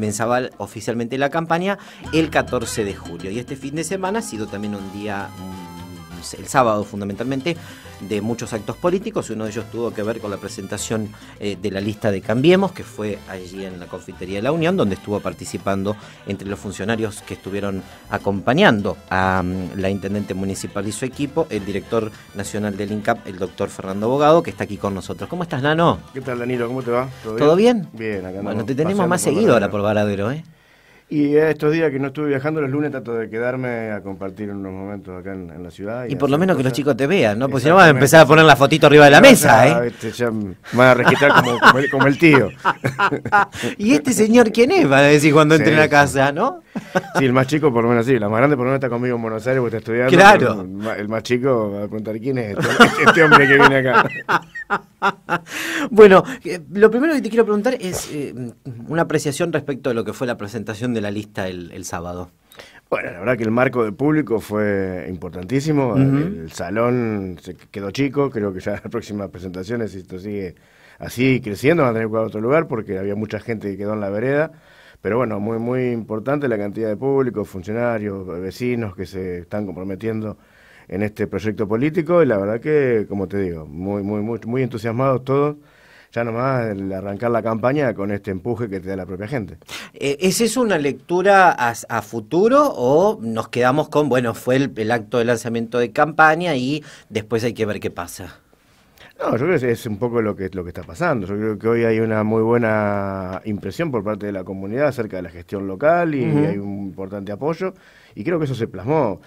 comenzaba oficialmente la campaña el 14 de julio. Y este fin de semana ha sido también un día el sábado fundamentalmente, de muchos actos políticos. Uno de ellos tuvo que ver con la presentación eh, de la lista de Cambiemos, que fue allí en la Confitería de la Unión, donde estuvo participando entre los funcionarios que estuvieron acompañando a mm, la intendente municipal y su equipo, el director nacional del INCAP, el doctor Fernando Abogado que está aquí con nosotros. ¿Cómo estás, Nano? ¿Qué tal, Danilo? ¿Cómo te va? ¿Todo bien? bien? Bueno, te tenemos más seguido ahora por Varadero, ¿eh? Y estos días que no estuve viajando, los lunes trato de quedarme a compartir unos momentos acá en, la ciudad. Y, por lo menos que los chicos te vean, ¿no? Porque si no van a empezar a poner la fotito arriba de la mesa, ¿eh? ya van a registrar como, el, tío. ¿Y este señor quién es? Van a decir cuando entre la casa, ¿no? sí, el más chico por lo menos sí. La más grande por lo menos está conmigo en Buenos Aires porque está estudiando. Claro. El, más chico va a preguntar quién es este, este, este hombre que viene acá. bueno, eh, lo primero que te quiero preguntar es eh, una apreciación respecto a lo que fue la presentación de la lista el, sábado? Bueno, la verdad que el marco de público fue importantísimo. El salón se quedó chico. Creo que ya las próximas presentaciones, si esto sigue así creciendo, van a tener que a otro lugar porque había mucha gente que quedó en la vereda. Pero bueno, muy, muy importante la cantidad de público, funcionarios, vecinos que se están comprometiendo en este proyecto político. Y la verdad que, como te digo, muy, muy, muy, muy entusiasmados todos ya nomás el arrancar la campaña con este empuje que te da la propia gente. Eh, ¿Es eso una lectura a, futuro o nos quedamos con, bueno, fue el, acto de lanzamiento de campaña y después hay que ver qué pasa? No, yo creo que es un poco lo que, lo que está pasando. Yo creo que hoy hay una muy buena impresión por parte de la comunidad acerca de la gestión local y hay un importante apoyo. Y creo que eso se plasmó.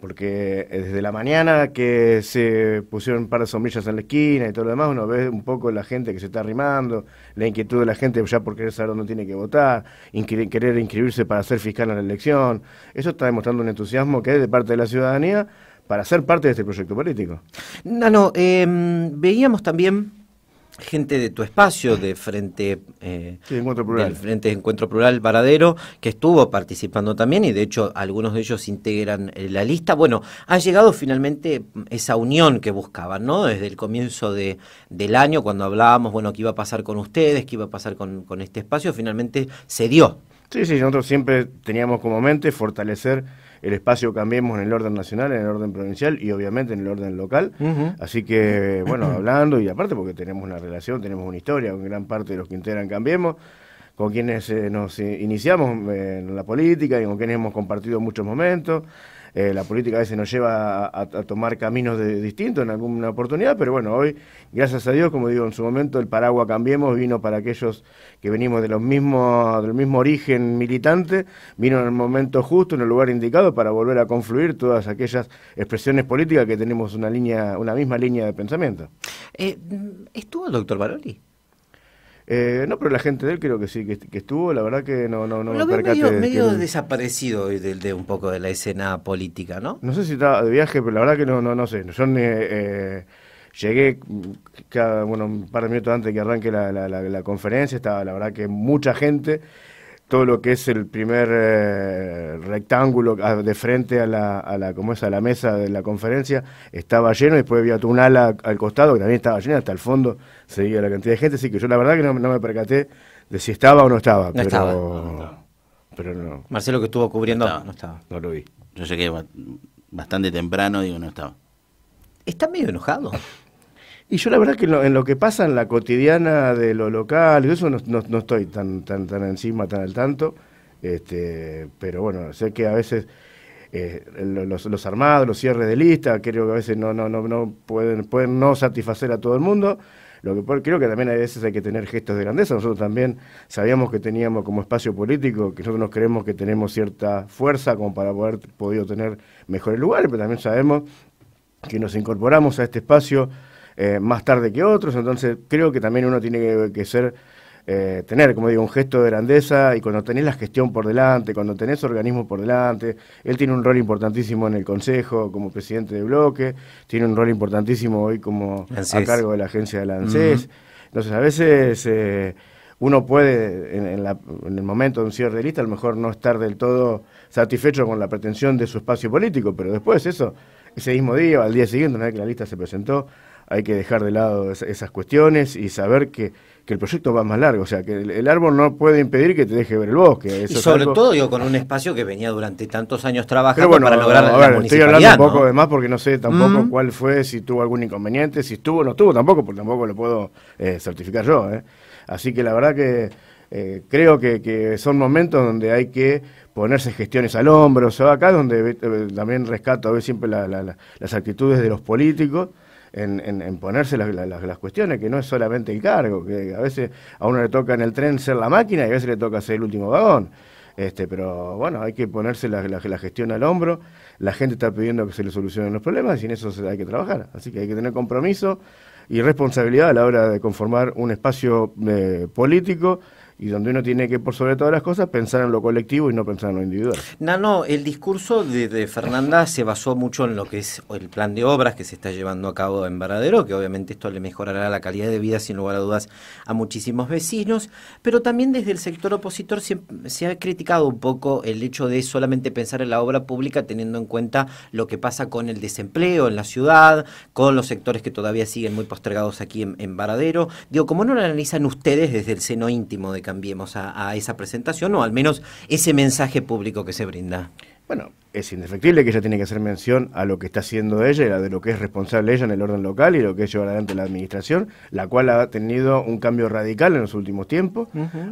Porque eh, desde la mañana que se pusieron un par de sombrillas en la esquina y todo lo demás, uno ve un poco la gente que se está arrimando, la inquietud de la gente ya por querer saber dónde tiene que votar, querer inscribirse para ser fiscal en la elección. Eso está demostrando un entusiasmo que hay de parte de la ciudadanía para ser parte de este proyecto político. No, no, em, veíamos también gente de tu espacio, de Frente, eh, Encuentro Plural. Del Frente Encuentro Plural Varadero, que estuvo participando también y de hecho algunos de ellos integran eh, la lista. Bueno, ha llegado finalmente mm, esa unión que buscaban, ¿no? Desde el comienzo del año, cuando hablábamos, bueno, qué iba a pasar con ustedes, qué iba a pasar con, con este espacio, finalmente se dio. Sí, sí, nosotros siempre teníamos como mente fortalecer el espacio cambiemos en el orden nacional, en el orden provincial y obviamente en el orden local. Así que, bueno, hablando y aparte porque tenemos una relación, tenemos una historia con gran parte de los que integran Cambiemos, con quienes eh, nos eh, iniciamos eh, en la política y con quienes hemos compartido muchos momentos. Eh, la política a veces nos lleva a, tomar caminos distintos en alguna oportunidad, pero bueno, hoy, gracias a Dios, como digo, en su momento el paraguas cambiemos, vino para aquellos que venimos de los mismos, del mismo origen militante, vino en el momento justo, en el lugar indicado, para volver a confluir todas aquellas expresiones políticas que tenemos una línea, una misma línea de pensamiento. Eh, mm, ¿Estuvo el doctor Baroli? Eh, no, pero la gente de él creo que sí, que, estuvo, la verdad que no, no, no me percaté. Medio, medio desaparecido de, un poco de la escena política, ¿no? No sé si estaba de viaje, pero la verdad que no, no, no sé. Yo eh, llegué cada, bueno, un par de minutos antes de que arranque la, la, la, conferencia, estaba la verdad que mucha gente todo lo que es el primer eh, rectángulo ah, de frente a la, como es, a la mesa de la conferencia estaba lleno, y después había un ala al costado que también estaba lleno, hasta el fondo seguía la cantidad de gente, así que yo la verdad que no, me percaté de si estaba o no estaba. pero, estaba. Marcelo que estuvo cubriendo, no estaba. no lo vi. Yo llegué bastante temprano, digo, no estaba. Está medio enojado. Y yo la verdad que en lo, que pasa en la cotidiana de lo local, y eso no, estoy tan, tan, tan encima, tan al tanto, este, pero bueno, sé que a veces eh, los, armados, los cierres de lista, creo que a veces no, no, no, no pueden, pueden no satisfacer a todo el mundo. Lo que creo que también a veces hay que tener gestos de grandeza. Nosotros también sabíamos que teníamos como espacio político, que nosotros nos creemos que tenemos cierta fuerza como para poder podido tener mejores lugares, pero también sabemos que nos incorporamos a este espacio eh, más tarde que otros, entonces creo que también uno tiene que, ser, eh, tener, como digo, un gesto de grandeza y cuando tenés la gestión por delante, cuando tenés organismo por delante, él tiene un rol importantísimo en el Consejo como presidente de bloque, tiene un rol importantísimo hoy como a cargo de la agencia de la ANSES. Entonces, a veces eh, uno puede, en, el momento de un cierre de lista, a lo mejor no estar del todo satisfecho con la pretensión de su espacio político, pero después eso, ese mismo día, o al día siguiente, una vez que la lista se presentó, hay que dejar de lado esas cuestiones y saber que, que el proyecto va más largo, o sea, que el, árbol no puede impedir que te deje ver el bosque. y sobre todo, digo, con un espacio que venía durante tantos años trabajando para lograr Estoy hablando un poco de más porque no sé tampoco cuál fue, si tuvo algún inconveniente, si estuvo o no estuvo tampoco, porque tampoco lo puedo eh, certificar yo. Eh. Así que la verdad que eh, creo que, son momentos donde hay que ponerse gestiones al hombro, o sea, acá donde también rescato a veces siempre las actitudes de los políticos, en, ponerse las, cuestiones, que no es solamente el cargo, que a veces a uno le toca en el tren ser la máquina y a veces le toca ser el último vagón. Este, pero bueno, hay que ponerse la, gestión al hombro. La gente está pidiendo que se le solucionen los problemas y en eso hay que trabajar. Así que hay que tener compromiso y responsabilidad a la hora de conformar un espacio eh, político y donde uno tiene que, por sobre todas las cosas, pensar en lo colectivo y no pensar en lo individual. No, no, el discurso de, Fernanda se basó mucho en lo que es el plan de obras que se está llevando a cabo en Varadero, que obviamente esto le mejorará la calidad de vida, sin lugar a dudas, a muchísimos vecinos, pero también desde el sector opositor se, ha criticado un poco el hecho de solamente pensar en la obra pública teniendo en cuenta lo que pasa con el desempleo en la ciudad, con los sectores que todavía siguen muy postergados aquí en, Baradero. Digo, ¿cómo no lo analizan ustedes desde el seno íntimo de cada enviemos a, esa presentación o al menos ese mensaje público que se brinda? Bueno, es indefectible que ella tiene que hacer mención a lo que está haciendo ella, de lo que es responsable ella en el orden local y lo que es llevar adelante la administración, la cual ha tenido un cambio radical en los últimos tiempos.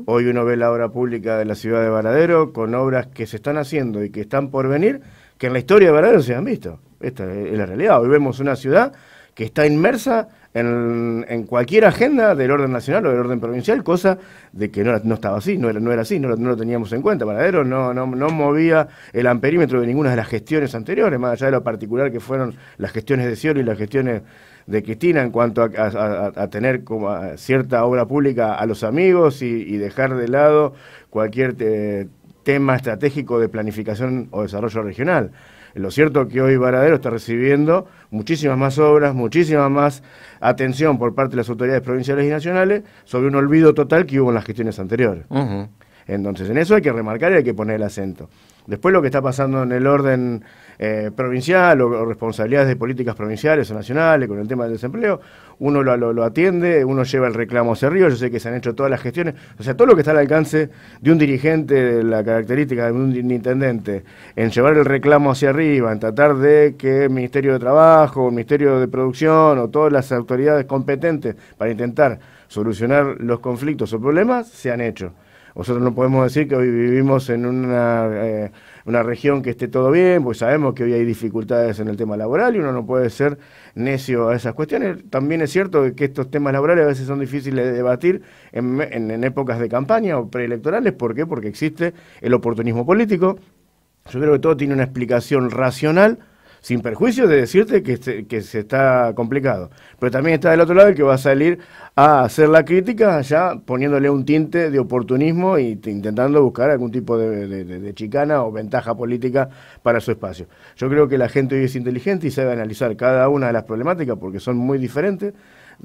Hoy uno ve la obra pública de la ciudad de Varadero con obras que se están haciendo y que están por venir, que en la historia de Varadero se han visto. Esta es la realidad. Hoy vemos una ciudad que está inmersa en, cualquier agenda del orden nacional o del orden provincial, cosa de que no, estaba así, no era, así, no, lo teníamos en cuenta. Paradero no, no, movía el amperímetro de ninguna de las gestiones anteriores, más allá de lo particular que fueron las gestiones de Cielo y las gestiones de Cristina en cuanto a, tener como cierta obra pública a los amigos y, dejar de lado cualquier eh, tema estratégico de planificación o desarrollo regional. Lo cierto es que hoy Varadero está recibiendo muchísimas más obras, muchísima más atención por parte de las autoridades provinciales y nacionales sobre un olvido total que hubo en las gestiones anteriores. Entonces, en eso hay que remarcar y hay que poner el acento. Después lo que está pasando en el orden eh, provincial o, responsabilidades de políticas provinciales o nacionales con el tema del desempleo, uno lo, atiende, uno lleva el reclamo hacia arriba, yo sé que se han hecho todas las gestiones, o sea, todo lo que está al alcance de un dirigente, la característica de un intendente, en llevar el reclamo hacia arriba, en tratar de que el Ministerio de Trabajo, el Ministerio de Producción o todas las autoridades competentes para intentar solucionar los conflictos o problemas, se han hecho. Nosotros no podemos decir que hoy vivimos en una, eh, región que esté todo bien, pues sabemos que hoy hay dificultades en el tema laboral y uno no puede ser necio a esas cuestiones. También es cierto que estos temas laborales a veces son difíciles de debatir en, en épocas de campaña o preelectorales. ¿Por qué? Porque existe el oportunismo político. Yo creo que todo tiene una explicación racional sin perjuicio de decirte que se, que se está complicado. Pero también está del otro lado el que va a salir a hacer la crítica, ya poniéndole un tinte de oportunismo e intentando buscar algún tipo de, de, chicana o ventaja política para su espacio. Yo creo que la gente hoy es inteligente y sabe analizar cada una de las problemáticas porque son muy diferentes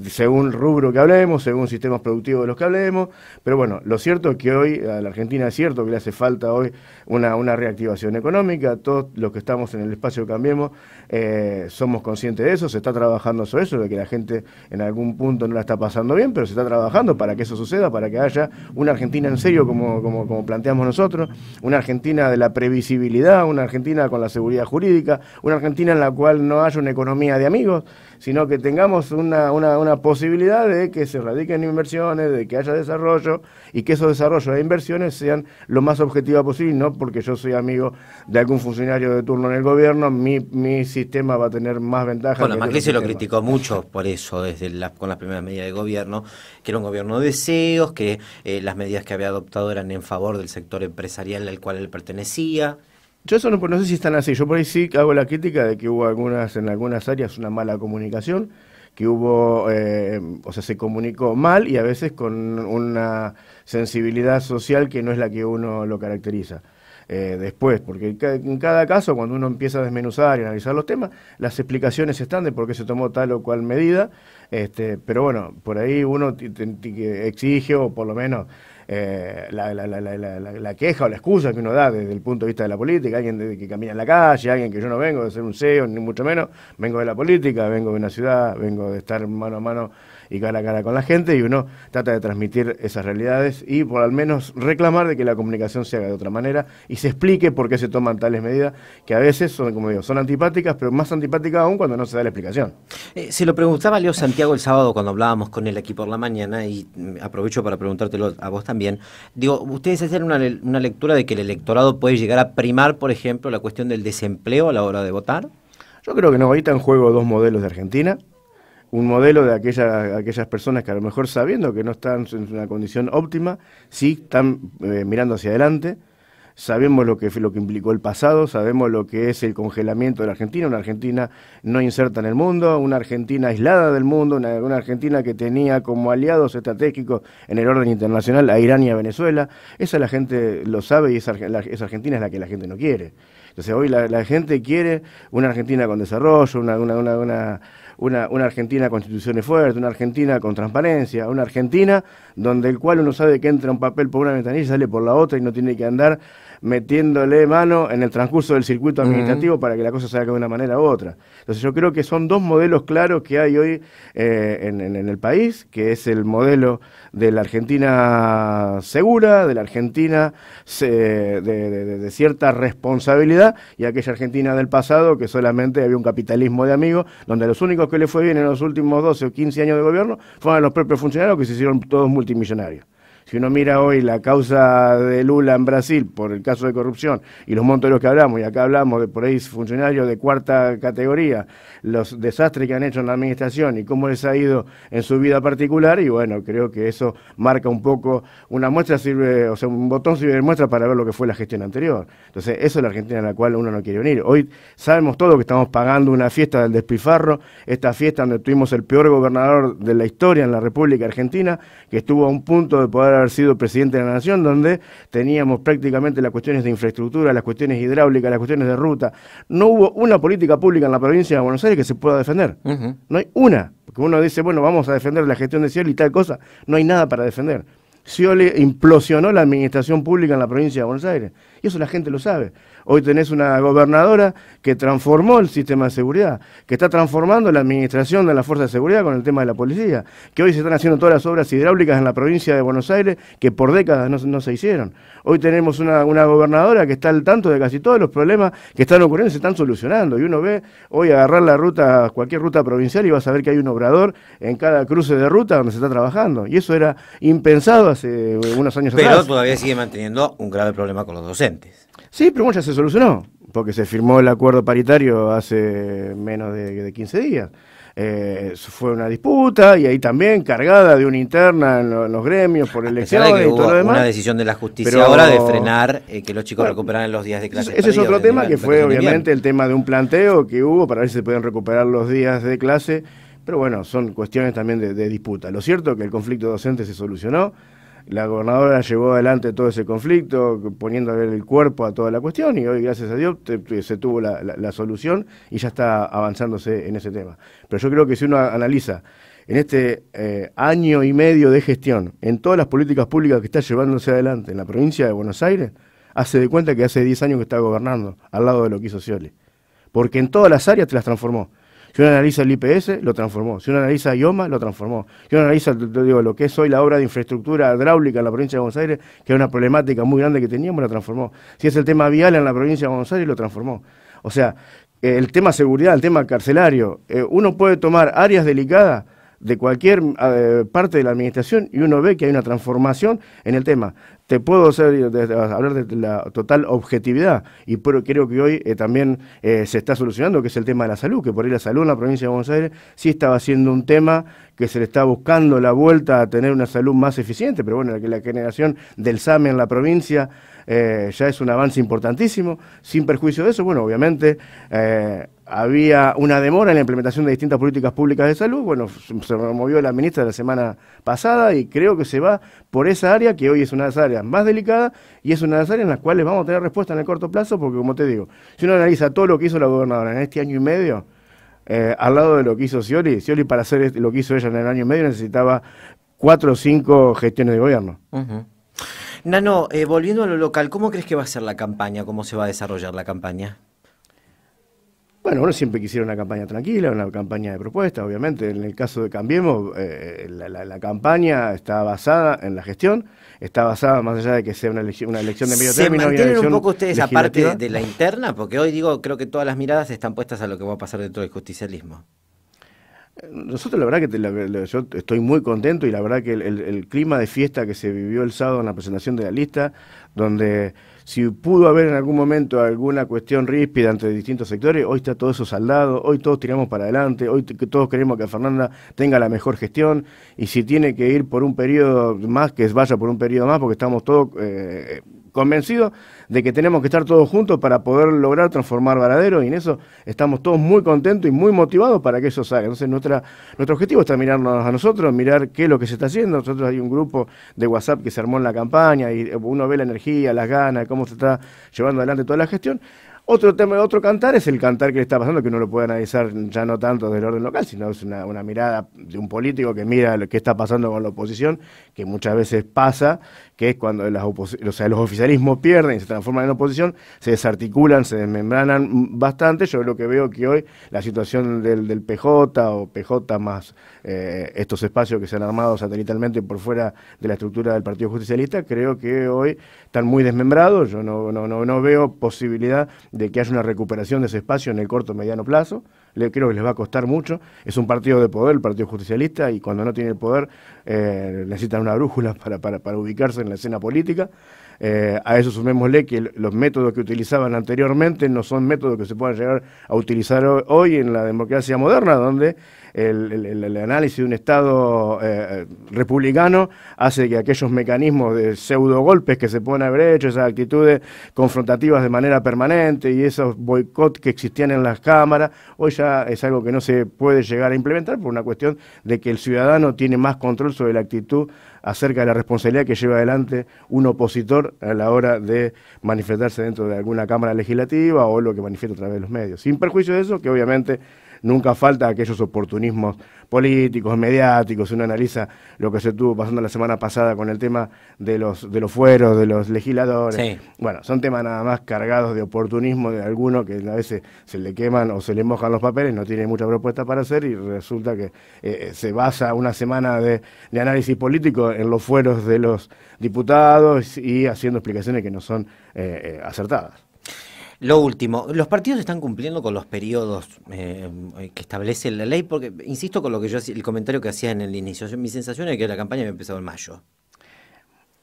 según rubro que hablemos, según sistemas productivos de los que hablemos, pero bueno, lo cierto es que hoy a la Argentina es cierto que le hace falta hoy una, una reactivación económica, todos los que estamos en el espacio Cambiemos eh, somos conscientes de eso, se está trabajando sobre eso, de que la gente en algún punto no la está pasando bien, pero se está trabajando para que eso suceda, para que haya una Argentina en serio como, como, como planteamos nosotros, una Argentina de la previsibilidad, una Argentina con la seguridad jurídica, una Argentina en la cual no haya una economía de amigos, sino que tengamos una, una una posibilidad de que se radiquen inversiones, de que haya desarrollo y que esos desarrollos e inversiones sean lo más objetiva posible, no porque yo soy amigo de algún funcionario de turno en el gobierno, mi, mi sistema va a tener más ventajas. Bueno, Macri se lo criticó mucho por eso, desde con las primeras medidas de gobierno, que era un gobierno de deseos, que eh, las medidas que había adoptado eran en favor del sector empresarial al cual él pertenecía. Yo eso no, no sé si están así, yo por ahí sí hago la crítica de que hubo algunas en algunas áreas una mala comunicación, que hubo, eh, o sea, se comunicó mal y a veces con una sensibilidad social que no es la que uno lo caracteriza. Eh, después, porque en cada caso, cuando uno empieza a desmenuzar y analizar los temas, las explicaciones están de por qué se tomó tal o cual medida, este, pero bueno, por ahí uno exige, o por lo menos eh, la, queja o la excusa que uno da desde el punto de vista de la política, alguien que camina en la calle, alguien que yo no vengo de ser un CEO, ni mucho menos, vengo de la política, vengo de una ciudad, vengo de estar mano a mano y cara a cara con la gente y uno trata de transmitir esas realidades y por al menos reclamar de que la comunicación se haga de otra manera y se explique por qué se toman tales medidas que a veces son, como digo, son antipáticas, pero más antipáticas aún cuando no se da la explicación. Eh, se lo preguntaba Leo Santiago el sábado cuando hablábamos con él aquí por la mañana y mm, aprovecho para preguntártelo a vos también. Digo, ustedes hacen una, una lectura de que el electorado puede llegar a primar, por ejemplo, la cuestión del desempleo a la hora de votar. Yo creo que no, ahorita en juego dos modelos de Argentina un modelo de aquellas personas que a lo mejor sabiendo que no están en una condición óptima, sí están eh, mirando hacia adelante, sabemos lo que, lo que implicó el pasado, sabemos lo que es el congelamiento de la Argentina, una Argentina no inserta en el mundo, una Argentina aislada del mundo, una, Argentina que tenía como aliados estratégicos en el orden internacional a Irán y a Venezuela. Esa la gente lo sabe y esa, esa Argentina es la que la gente no quiere. Entonces hoy la, gente quiere una Argentina con desarrollo, una, una, una una, una Argentina con instituciones fuertes, una Argentina con transparencia, una Argentina donde el cual uno sabe que entra un papel por una ventanilla y sale por la otra y no tiene que andar metiéndole mano en el transcurso del circuito administrativo para que la cosa se haga de una manera u otra. Entonces yo creo que son dos modelos claros que hay hoy eh, en, el país, que es el modelo de la Argentina segura, de la Argentina de, de, cierta responsabilidad y aquella Argentina del pasado que solamente había un capitalismo de amigos, donde los únicos que le fue bien en los últimos 12 o 15 años de gobierno fueron los propios funcionarios que se hicieron todos multimillonarios. Si uno mira hoy la causa de Lula en Brasil por el caso de corrupción y los montos que hablamos, y acá hablamos de por ahí funcionarios de cuarta categoría, los desastres que han hecho en la administración y cómo les ha ido en su vida particular, y bueno, creo que eso marca un poco, una muestra sirve, o sea, un botón sirve de muestra para ver lo que fue la gestión anterior. Entonces, eso es la Argentina en la cual uno no quiere venir. Hoy sabemos todo que estamos pagando una fiesta del despifarro, esta fiesta donde tuvimos el peor gobernador de la historia en la República Argentina, que estuvo a un punto de poder sido presidente de la Nación, donde teníamos prácticamente las cuestiones de infraestructura, las cuestiones hidráulicas, las cuestiones de ruta. No hubo una política pública en la provincia de Buenos Aires que se pueda defender. No hay una. Porque uno dice, bueno, vamos a defender la gestión de cielo y tal cosa. No hay nada para defender. Cielo implosionó la administración pública en la provincia de Buenos Aires. Y eso la gente lo sabe. Hoy tenés una gobernadora que transformó el sistema de seguridad, que está transformando la administración de la Fuerza de Seguridad con el tema de la policía, que hoy se están haciendo todas las obras hidráulicas en la provincia de Buenos Aires que por décadas no, se hicieron. Hoy tenemos una, gobernadora que está al tanto de casi todos los problemas que están ocurriendo y se están solucionando. Y uno ve hoy agarrar la ruta, cualquier ruta provincial y va a ver que hay un obrador en cada cruce de ruta donde se está trabajando. Y eso era impensado hace unos años atrás. Pero todavía sigue manteniendo un grave problema con los docentes. Sí, pero bueno, ya se solucionó, porque se firmó el acuerdo paritario hace menos de, 15 días. Eh, fue una disputa y ahí también cargada de una interna en, los gremios por elecciones y todo lo demás. Una decisión de la justicia pero, ahora de frenar eh, que los chicos recuperaran los días de clase. Ese es otro tema que fue obviamente el tema de un planteo que hubo para ver si se pueden recuperar los días de clase, pero bueno, son cuestiones también de, de disputa. Lo cierto es que el conflicto docente se solucionó la gobernadora llevó adelante todo ese conflicto, ver el cuerpo a toda la cuestión, y hoy, gracias a Dios, se tuvo la, solución y ya está avanzándose en ese tema. Pero yo creo que si uno analiza en este eh, año y medio de gestión, en todas las políticas públicas que está llevándose adelante en la provincia de Buenos Aires, hace de cuenta que hace 10 años que está gobernando, al lado de lo que hizo Scioli. Porque en todas las áreas te las transformó. Si uno analiza el IPS, lo transformó. Si uno analiza IOMA, lo transformó. Si uno analiza digo, lo que es hoy la obra de infraestructura hidráulica en la provincia de Buenos Aires, que es una problemática muy grande que teníamos, la transformó. Si es el tema vial en la provincia de Buenos Aires, lo transformó. O sea, el tema seguridad, el tema carcelario, eh, uno puede tomar áreas delicadas de cualquier eh, parte de la administración y uno ve que hay una transformación en el tema. Te puedo hacer, eh, hablar de la total objetividad y pero creo que hoy eh, también se está solucionando, que es el tema de la salud, que por ahí la salud en la provincia de Buenos Aires sí estaba siendo un tema que se le está buscando la vuelta a tener una salud más eficiente, pero bueno, la generación del SAME en la provincia eh, ya es un avance importantísimo. Sin perjuicio de eso, bueno, obviamente eh, había una demora en la implementación de distintas políticas públicas de salud. Bueno, se removió la ministra la semana pasada y creo que se va por esa área que hoy es una de las áreas más delicadas y es una de las áreas en las cuales vamos a tener respuesta en el corto plazo, porque como te digo, si uno analiza todo lo que hizo la gobernadora en este año y medio, eh, al lado de lo que hizo Scioli, Scioli para hacer lo que hizo ella en el año y medio necesitaba cuatro o cinco gestiones de gobierno. Nano, eh, volviendo a lo local, ¿cómo crees que va a ser la campaña? ¿Cómo se va a desarrollar la campaña? Bueno, uno siempre quisiera una campaña tranquila, una campaña de propuestas, obviamente. En el caso de Cambiemos, eh, la, campaña está basada en la gestión, está basada más allá de que sea una elección, de medio término. ¿Se mantienen un poco ustedes aparte de la interna? Porque hoy digo, creo que todas las miradas están puestas a lo que va a pasar dentro del justicialismo. Nosotros la verdad que yo estoy muy contento y la verdad que el, clima de fiesta que se vivió el sábado en la presentación de la lista, donde si pudo haber en algún momento alguna cuestión ríspida entre distintos sectores, hoy está todo eso saldado, hoy todos tiramos para adelante, hoy todos queremos que Fernanda tenga la mejor gestión y si tiene que ir por un periodo más, que vaya por un periodo más, porque estamos todos... Eh, convencidos de que tenemos que estar todos juntos para poder lograr transformar Varadero y en eso estamos todos muy contentos y muy motivados para que eso salga. Entonces nuestro objetivo está mirarnos a nosotros, mirar qué es lo que se está haciendo. Nosotros hay un grupo de WhatsApp que se armó en la campaña y uno ve la energía, las ganas, cómo se está llevando adelante toda la gestión. Otro tema, otro cantar es el cantar que le está pasando, que uno lo puede analizar ya no tanto desde el orden local, sino es una, mirada de un político que mira lo que está pasando con la oposición, que muchas veces pasa, que es cuando las o sea, los oficialismos pierden y se transforman en oposición, se desarticulan, se desmembranan bastante. Yo lo que veo que hoy la situación del, del PJ o PJ más eh, estos espacios que se han armado satelitalmente por fuera de la estructura del Partido Justicialista, creo que hoy están muy desmembrados. Yo no, no, no, no veo posibilidad de que haya una recuperación de ese espacio en el corto mediano plazo. creo que les va a costar mucho. Es un partido de poder, el Partido Justicialista, y cuando no tiene el poder eh, necesitan una brújula para, ubicarse en la escena política. Eh, a eso sumémosle que los métodos que utilizaban anteriormente no son métodos que se puedan llegar a utilizar hoy en la democracia moderna, donde el, análisis de un Estado eh, republicano hace que aquellos mecanismos de pseudo golpes que se pueden haber hecho, esas actitudes confrontativas de manera permanente y esos boicots que existían en las cámaras, hoy ya es algo que no se puede llegar a implementar por una cuestión de que el ciudadano tiene más control sobre la actitud acerca de la responsabilidad que lleva adelante un opositor a la hora de manifestarse dentro de alguna Cámara Legislativa o lo que manifiesta a través de los medios. Sin perjuicio de eso, que obviamente Nunca falta aquellos oportunismos políticos, mediáticos. Uno analiza lo que se estuvo pasando la semana pasada con el tema de los, de los fueros, de los legisladores. Bueno, son temas nada más cargados de oportunismo de alguno que a veces se le queman o se le mojan los papeles, no tiene mucha propuesta para hacer y resulta que eh, se basa una semana de, análisis político en los fueros de los diputados y haciendo explicaciones que no son eh, eh, acertadas. Lo último, los partidos están cumpliendo con los periodos eh, que establece la ley, porque insisto con lo que yo el comentario que hacía en el inicio. Mi sensación es que la campaña había empezado en mayo.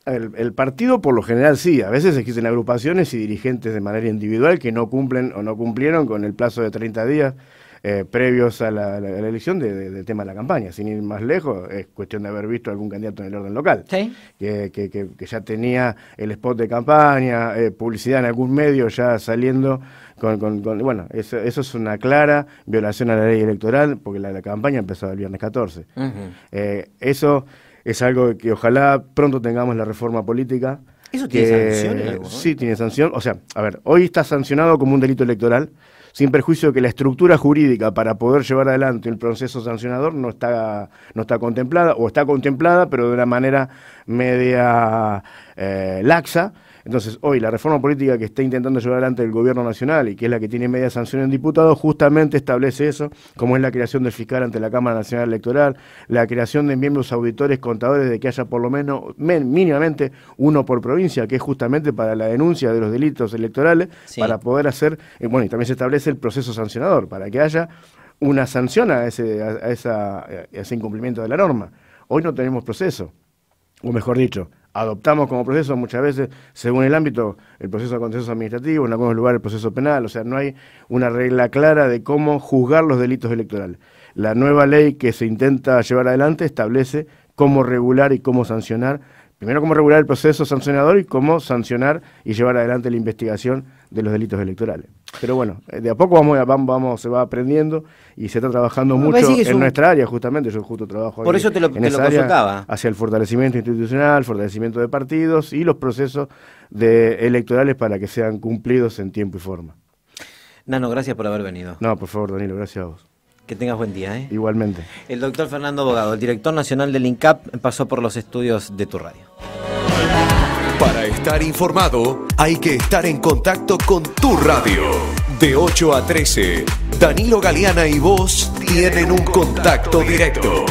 El, el, partido por lo general sí, a veces existen agrupaciones y dirigentes de manera individual que no cumplen o no cumplieron con el plazo de 30 días eh, previos a la, elección del tema de la campaña. Sin ir más lejos, es cuestión de haber visto algún candidato en el orden local, que, que, que, ya tenía el spot de campaña, eh, publicidad en algún medio ya saliendo. Con, bueno, eso, eso, es una clara violación a la ley electoral, porque la, la campaña empezó el viernes 14. Eh, eso es algo que ojalá pronto tengamos la reforma política. ¿Eso tiene sanciones sanción? Sí, tiene sanción. O sea, a ver, hoy está sancionado como un delito electoral sin perjuicio de que la estructura jurídica para poder llevar adelante el proceso sancionador no está, no está contemplada, o está contemplada, pero de una manera media eh, laxa. Entonces, hoy la reforma política que está intentando llevar adelante el gobierno nacional y que es la que tiene media sanción en diputados, justamente establece eso, como es la creación del fiscal ante la Cámara Nacional Electoral, la creación de miembros auditores, contadores, de que haya por lo menos mínimamente uno por provincia, que es justamente para la denuncia de los delitos electorales, para poder hacer, bueno, y también se establece el proceso sancionador, para que haya una sanción a ese, a ese incumplimiento de la norma. Hoy no tenemos proceso, o mejor dicho, adoptamos como proceso muchas veces, según el ámbito, el proceso de contencioso administrativo, en algunos lugares el proceso penal, o sea, no hay una regla clara de cómo juzgar los delitos electorales. La nueva ley que se intenta llevar adelante establece cómo regular y cómo sancionar, primero cómo regular el proceso sancionador y cómo sancionar y llevar adelante la investigación de los delitos electorales. Pero bueno, de a poco vamos, vamos, se va aprendiendo y se está trabajando mucho en nuestra área, justamente. Yo justo trabajo Por eso te lo, en te lo área hacia el fortalecimiento institucional, fortalecimiento de partidos y los procesos electorales para que sean cumplidos en tiempo y forma. Nano, gracias por haber venido. No, por favor, Danilo, gracias a vos. Que tengas buen día, ¿eh? Igualmente. El doctor Fernando Bogado, el director nacional del INCAP, pasó por los estudios de tu radio. Para estar informado hay que estar en contacto con tu radio. De 8 a 13, Danilo Galeana y vos tienen un contacto directo.